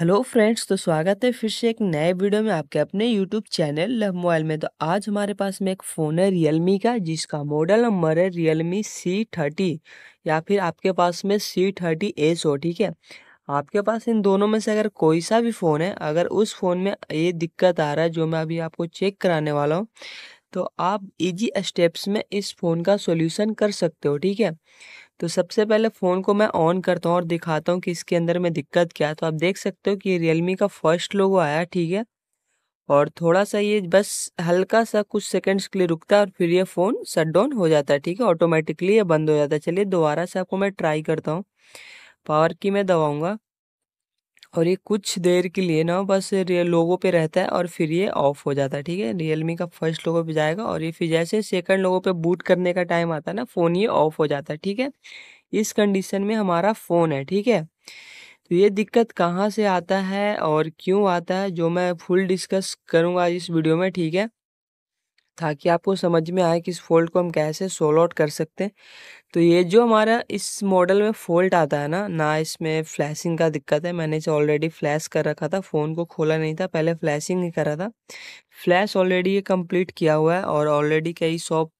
hello friends तो स्वागत है फिर से एक नए वीडियो में आपके अपने यूट्यूब चैनल लव मोबाइल में तो आज हमारे पास में एक फ़ोन है रियलमी का जिसका मॉडल नंबर है रियलमी सी थर्टी या फिर आपके पास में सी थर्टी एस हो ठीक है आपके पास इन दोनों में से अगर कोई सा भी फ़ोन है अगर उस फ़ोन में ये दिक्कत आ रहा है जो मैं अभी आपको चेक कराने वाला हूँ तो आप इजी स्टेप्स में इस फ़ोन का सोल्यूसन कर सकते हो ठीक है तो सबसे पहले फ़ोन को मैं ऑन करता हूँ और दिखाता हूँ कि इसके अंदर में दिक्कत क्या है तो आप देख सकते हो कि ये रियलमी का फर्स्ट लोगो आया ठीक है और थोड़ा सा ये बस हल्का सा कुछ सेकंड्स के लिए रुकता है और फिर ये फ़ोन शट डाउन हो जाता है ठीक है ऑटोमेटिकली ये बंद हो जाता है चलिए दोबारा से आपको मैं ट्राई करता हूँ पावर की मैं दबाऊँगा और ये कुछ देर के लिए ना बस रियल लोगों पे रहता है और फिर ये ऑफ हो जाता है ठीक है रियलमी का फर्स्ट लोगों पे जाएगा और ये फिर जैसे सेकंड लोगों पे बूट करने का टाइम आता है ना फ़ोन ये ऑफ हो जाता है ठीक है इस कंडीशन में हमारा फ़ोन है ठीक है तो ये दिक्कत कहाँ से आता है और क्यों आता है जो मैं फुल डिस्कस करूँगा इस वीडियो में ठीक है ताकि आपको समझ में आए कि इस फोल्ड को हम कैसे सोल आउट कर सकते हैं तो ये जो हमारा इस मॉडल में फोल्ट आता है ना ना इसमें फ्लैशिंग का दिक्कत है मैंने इसे ऑलरेडी फ्लैश कर रखा था फ़ोन को खोला नहीं था पहले फ्लैशिंग ही करा था फ्लैश ऑलरेडी ये कंप्लीट किया हुआ है और ऑलरेडी कई शॉप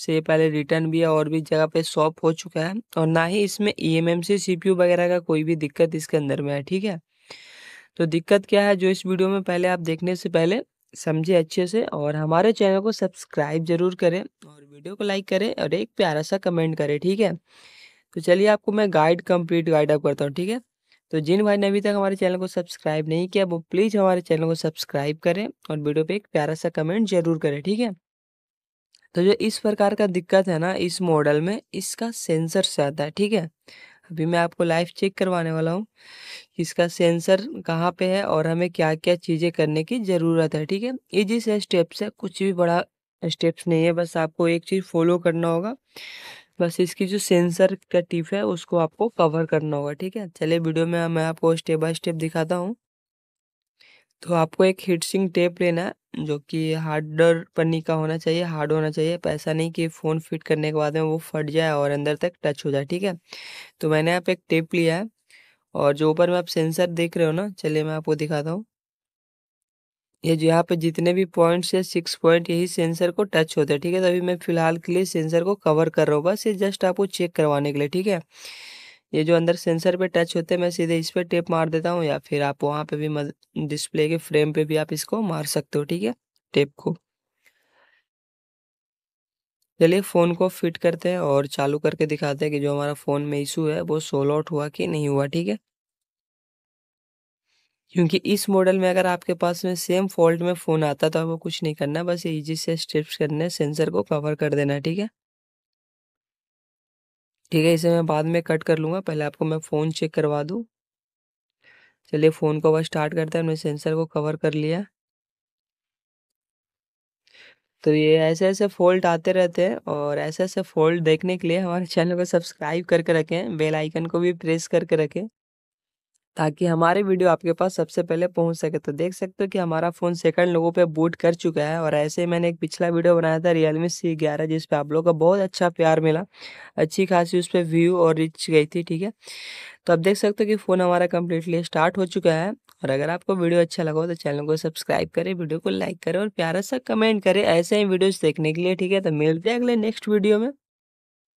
से पहले रिटर्न भी है और भी जगह पे शॉप हो चुका है और ना ही इसमें E M M C P U वगैरह का कोई भी दिक्कत इसके अंदर में है ठीक है तो दिक्कत क्या है जो इस वीडियो में पहले आप देखने से पहले समझे अच्छे से और हमारे चैनल को सब्सक्राइब जरूर करें और वीडियो को लाइक करें और एक प्यारा सा कमेंट करें ठीक है तो चलिए आपको मैं गाइड कंप्लीट गाइड अप करता हूँ ठीक है तो जिन भाई ने अभी तक हमारे चैनल को सब्सक्राइब नहीं किया वो प्लीज़ हमारे चैनल को सब्सक्राइब करें और वीडियो पे एक प्यारा सा कमेंट जरूर करें ठीक है तो जो इस प्रकार का दिक्कत है ना इस मॉडल में इसका सेंसर से आता है ठीक है अभी मैं आपको लाइव चेक करवाने वाला हूँ इसका सेंसर कहाँ पे है और हमें क्या क्या चीज़ें करने की ज़रूरत है ठीक है ये जिस स्टेप्स है कुछ भी बड़ा स्टेप्स नहीं है बस आपको एक चीज़ फॉलो करना होगा बस इसकी जो सेंसर का टिप है उसको आपको कवर करना होगा ठीक है चले वीडियो में मैं आपको स्टेप बाय स्टेप दिखाता हूँ तो आपको एक हीट टेप लेना है जो कि हार्डर पन्नी का होना चाहिए हार्ड होना चाहिए ऐसा नहीं कि फ़ोन फिट करने के बाद में वो फट जाए और अंदर तक टच हो जाए ठीक है तो मैंने आप एक टेप लिया है और जो ऊपर में आप सेंसर देख रहे हो ना चलिए मैं आपको दिखाता हूँ ये जो यहाँ पे जितने भी पॉइंट्स है सिक्स पॉइंट यही सेंसर को टच होता है ठीक है तो अभी मैं फिलहाल के लिए सेंसर को कवर कर रहा हूँ बस ये जस्ट आपको चेक करवाने के लिए ठीक है ये जो अंदर सेंसर पे टच होते हैं मैं सीधे इस पर टेप मार देता हूँ या फिर आप वहाँ पे भी मद, डिस्प्ले के फ्रेम पे भी आप इसको मार सकते हो ठीक है टेप को चलिए फ़ोन को फिट करते हैं और चालू करके दिखाते हैं कि जो हमारा फ़ोन में इशू है वो सोल आउट हुआ कि नहीं हुआ ठीक है क्योंकि इस मॉडल में अगर आपके पास में सेम फॉल्ट में फ़ोन आता तो आपको कुछ नहीं करना बस इजी से स्ट्रिप्स करने सेंसर को कवर कर देना ठीक है ठीक है इसे मैं बाद में कट कर लूँगा पहले आपको मैं फ़ोन चेक करवा दूँ चलिए फ़ोन को अब स्टार्ट करते हैं हमने सेंसर को कवर कर लिया तो ये ऐसे ऐसे फॉल्ट आते रहते हैं और ऐसे ऐसे फॉल्ट देखने के लिए हमारे चैनल को सब्सक्राइब करके रखें बेल आइकन को भी प्रेस करके रखें ताकि हमारे वीडियो आपके पास सबसे पहले पहुंच सके तो देख सकते हो कि हमारा फ़ोन सेकंड लोगों पे बूट कर चुका है और ऐसे मैंने एक पिछला वीडियो बनाया था रियलमी सी ग्यारह जिस आप लोगों का बहुत अच्छा प्यार मिला अच्छी खासी उस पर व्यू और रिच गई थी ठीक है तो आप देख सकते हो कि फ़ोन हमारा कम्प्लीटली स्टार्ट हो चुका है और अगर आपको वीडियो अच्छा लगा हो तो चैनल को सब्सक्राइब करें वीडियो को लाइक करें और प्यारा सा कमेंट करें ऐसे ही वीडियोज़ देखने के लिए ठीक है तो मिलते हैं अगले नेक्स्ट वीडियो में